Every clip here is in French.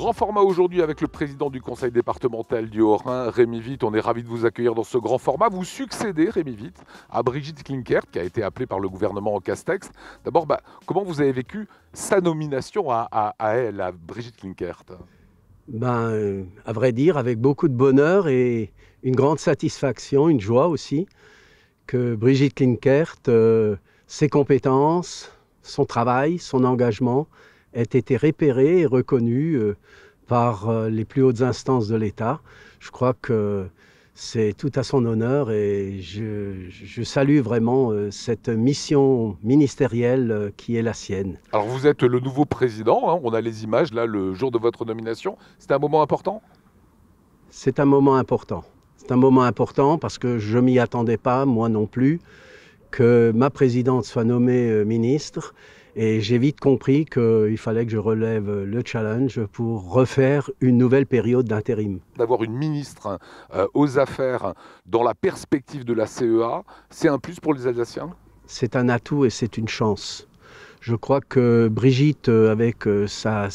Grand format aujourd'hui avec le président du conseil départemental du Haut-Rhin, Rémi Vite. On est ravi de vous accueillir dans ce grand format. Vous succédez, Rémi Vite, à Brigitte Klinkert, qui a été appelée par le gouvernement en casse-texte. D'abord, bah, comment vous avez vécu sa nomination à, elle, à Brigitte Klinkert ben, euh, À vrai dire, avec beaucoup de bonheur et une grande satisfaction, une joie aussi, que Brigitte Klinkert, euh, ses compétences, son travail, son engagement, aient été repérés et reconnus euh, par euh, les plus hautes instances de l'État. Je crois que c'est tout à son honneur et je, salue vraiment euh, cette mission ministérielle qui est la sienne. Alors vous êtes le nouveau président, hein. on a les images là le jour de votre nomination. C'est un moment important C'est un moment important. C'est un moment important parce que je m'y attendais pas, moi non plus, que ma présidente soit nommée ministre et j'ai vite compris qu'il fallait que je relève le challenge pour refaire une nouvelle période d'intérim. D'avoir une ministre euh, aux affaires dans la perspective de la CEA, c'est un plus pour les Alsaciens C'est un atout et c'est une chance. Je crois que Brigitte, euh, avec euh, sa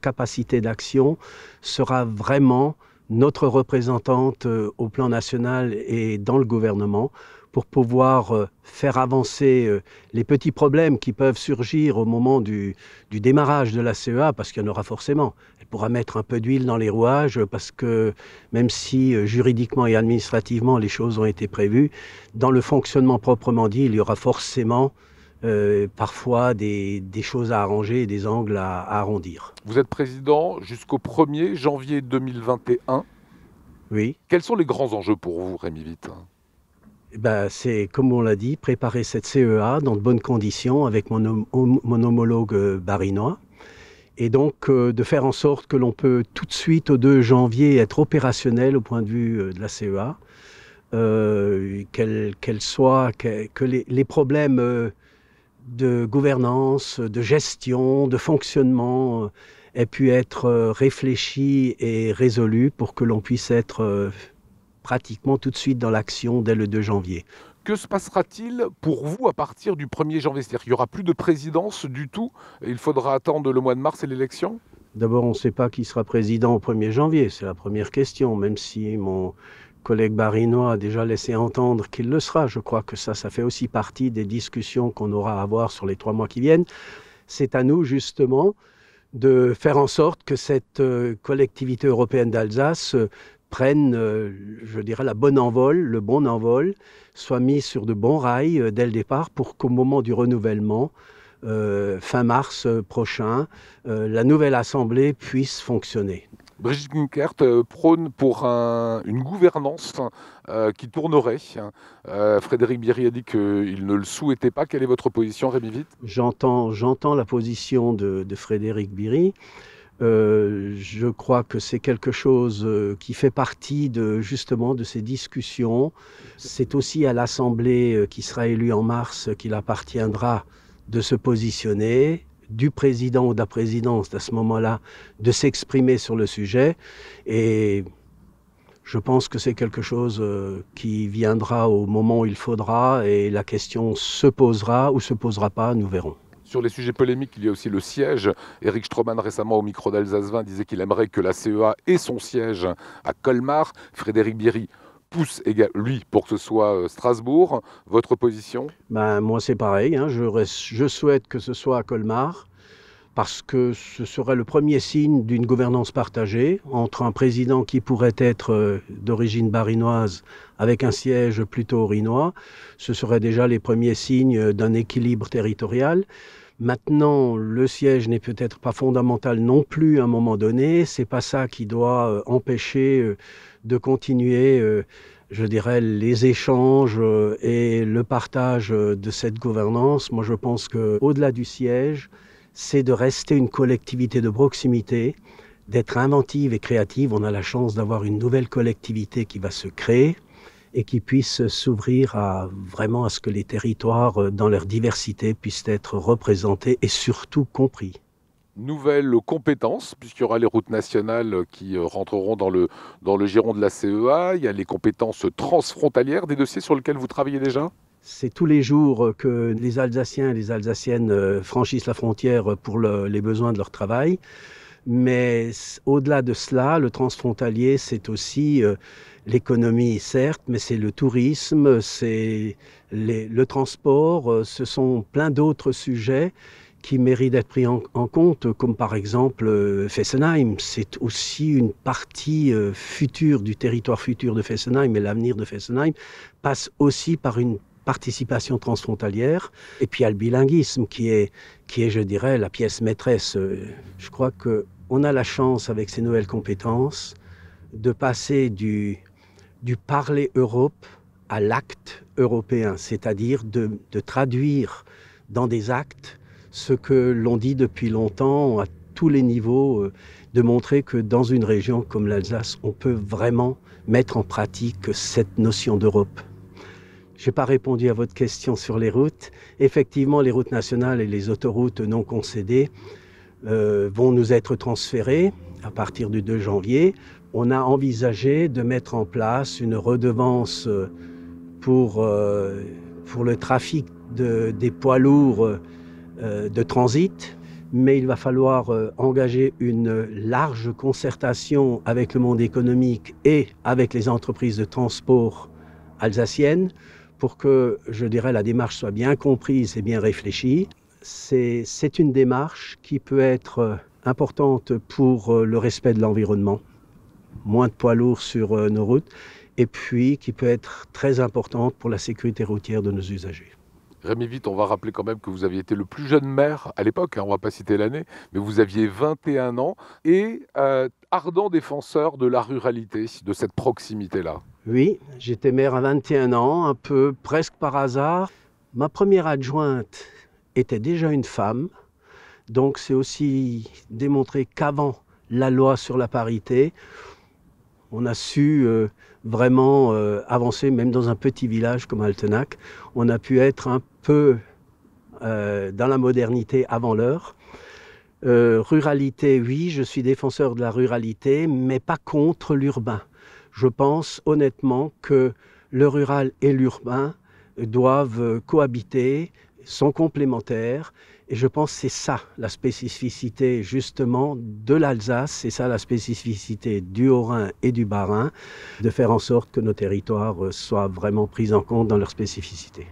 capacité d'action, sera vraiment notre représentante euh, au plan national et dans le gouvernement pour pouvoir euh, faire avancer euh, les petits problèmes qui peuvent surgir au moment du, démarrage de la CEA, parce qu'il y en aura forcément. Elle pourra mettre un peu d'huile dans les rouages, parce que même si juridiquement et administrativement les choses ont été prévues, dans le fonctionnement proprement dit, il y aura forcément euh, parfois des, choses à arranger et des angles à, arrondir. Vous êtes président jusqu'au 1er janvier 2021. Oui. Quels sont les grands enjeux pour vous, Rémi Vite eh ben, c'est, comme on l'a dit, préparer cette CEA dans de bonnes conditions avec mon, homologue euh, barinois. Et donc, euh, de faire en sorte que l'on peut tout de suite, au 2 janvier, être opérationnel au point de vue de la CEA, qu'elle soit, que, les, les problèmes de gouvernance, de gestion, de fonctionnement euh, ait pu être euh, réfléchi et résolu pour que l'on puisse être euh, pratiquement tout de suite dans l'action dès le 2 janvier. Que se passera-t-il pour vous à partir du 1er janvier C'est-à-dire qu'il n'y aura plus de présidence du tout Il faudra attendre le mois de mars et l'élection D'abord, on ne sait pas qui sera président au 1er janvier, c'est la première question, même si mon, collègue barinois a déjà laissé entendre qu'il le sera. Je crois que ça, ça fait aussi partie des discussions qu'on aura à avoir sur les trois mois qui viennent. C'est à nous, justement, de faire en sorte que cette euh, collectivité européenne d'Alsace euh, prenne, euh, je dirais, la bonne envol, le bon envol, soit mis sur de bons rails dès le départ pour qu'au moment du renouvellement, fin mars prochain, la nouvelle Assemblée puisse fonctionner. Brigitte Gunkert, euh, prône pour une gouvernance euh, qui tournerait. Euh, Frédéric Biry a dit qu'il ne le souhaitait pas. Quelle est votre position, Rémi Vite j'entends, j'entends la position de, Frédéric Biry. je crois que c'est quelque chose qui fait partie de justement de ces discussions. C'est aussi à l'Assemblée qui sera élue en mars qu'il appartiendra de se positionner du président ou de la présidence à ce moment-là de s'exprimer sur le sujet. Et je pense que c'est quelque chose euh, qui viendra au moment où il faudra et la question se posera ou se posera pas, nous verrons. Sur les sujets polémiques, il y a aussi le siège. Eric Stroman, récemment au micro d'Alsace 20, disait qu'il aimerait que la CEA ait son siège à Colmar. Frédéric Bierry, pousse lui pour que ce soit euh, Strasbourg. Votre position ben, Moi, c'est pareil. Hein. Je, souhaite que ce soit à Colmar parce que ce serait le premier signe d'une gouvernance partagée entre un président qui pourrait être euh, d'origine barinoise avec un siège plutôt rinois. Ce serait déjà les premiers signes euh, d'un équilibre territorial. Maintenant, le siège n'est peut-être pas fondamental non plus à un moment donné. C'est pas ça qui doit euh, empêcher euh, de continuer, euh, je dirais, les échanges et le partage de cette gouvernance. Moi, je pense que au-delà du siège, c'est de rester une collectivité de proximité, d'être inventive et créative. On a la chance d'avoir une nouvelle collectivité qui va se créer et qui puisse s'ouvrir à vraiment à ce que les territoires euh, dans leur diversité puissent être représentés et surtout compris nouvelles compétences, puisqu'il y aura les routes nationales qui euh, rentreront dans le, dans le giron de la CEA, il y a les compétences transfrontalières, des dossiers sur lesquels vous travaillez déjà c'est tous les jours euh, que les Alsaciens et les Alsaciennes franchissent la frontière pour les besoins de leur travail. Mais au-delà de cela, le transfrontalier, c'est aussi euh, l'économie, certes, mais c'est le tourisme, c'est le transport, euh, ce sont plein d'autres sujets qui méritent d'être pris en, compte, comme par exemple euh, Fessenheim. C'est aussi une partie future du territoire futur de Fessenheim et l'avenir de Fessenheim passe aussi par une participation transfrontalière. Et puis il le bilinguisme qui est, qui est je dirais, la pièce maîtresse. Je crois qu'on a la chance avec ces nouvelles compétences de passer du, du parler Europe à l'acte européen, c'est-à-dire de, traduire dans des actes ce que l'on dit depuis longtemps à tous les niveaux, euh, de montrer que dans une région comme l'Alsace, on peut vraiment mettre en pratique cette notion d'Europe. Je n'ai pas répondu à votre question sur les routes. Effectivement, les routes nationales et les autoroutes non concédées euh, vont nous être transférées à partir du 2 janvier. On a envisagé de mettre en place une redevance euh, euh, pour, le trafic des poids lourds de transit, mais il va falloir engager une large concertation avec le monde économique et avec les entreprises de transport alsaciennes pour que, je dirais, la démarche soit bien comprise et bien réfléchie. C'est une démarche qui peut être euh, importante pour euh, le respect de l'environnement, moins de poids lourd sur euh, nos routes, et puis qui peut être très importante pour la sécurité routière de nos usagers. Rémi Vite, on va rappeler quand même que vous aviez été le plus jeune maire à l'époque, hein, on ne va pas citer l'année, mais vous aviez 21 ans et ardent défenseur de la ruralité, de cette proximité-là. Oui, j'étais maire à 21 ans, un peu presque par hasard. Ma première adjointe était déjà une femme, donc c'est aussi démontré qu'avant la loi sur la parité, on a su euh, vraiment euh, avancer, même dans un petit village comme Altenac. On a pu être un peu euh, dans la modernité avant l'heure. ruralité, oui, je suis défenseur de la ruralité, mais pas contre l'urbain je pense honnêtement que le rural et l'urbain doivent cohabiter, sont complémentaires. Et je pense que c'est ça la spécificité justement de l'Alsace, c'est ça la spécificité du Haut-Rhin et du Bas-Rhin, de faire en sorte que nos territoires soient vraiment pris en compte dans leur spécificités.